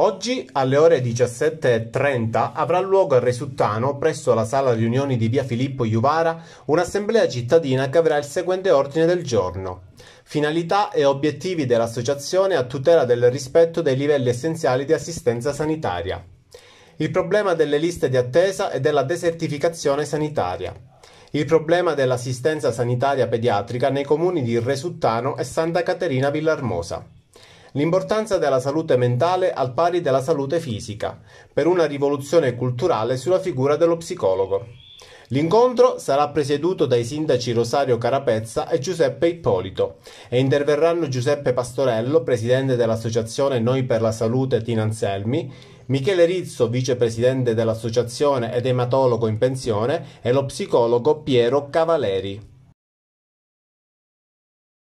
Oggi alle ore 17.30 avrà luogo a Resuttano, presso la sala riunioni di via Filippo Iuvara, un'assemblea cittadina che avrà il seguente ordine del giorno. Finalità e obiettivi dell'associazione a tutela del rispetto dei livelli essenziali di assistenza sanitaria. Il problema delle liste di attesa e della desertificazione sanitaria. Il problema dell'assistenza sanitaria pediatrica nei comuni di Resuttano e Santa Caterina Villarmosa l'importanza della salute mentale al pari della salute fisica, per una rivoluzione culturale sulla figura dello psicologo. L'incontro sarà presieduto dai sindaci Rosario Carapezza e Giuseppe Ippolito e interverranno Giuseppe Pastorello, presidente dell'associazione Noi per la Salute Tina Anselmi, Michele Rizzo, vicepresidente dell'associazione ed ematologo in pensione e lo psicologo Piero Cavaleri.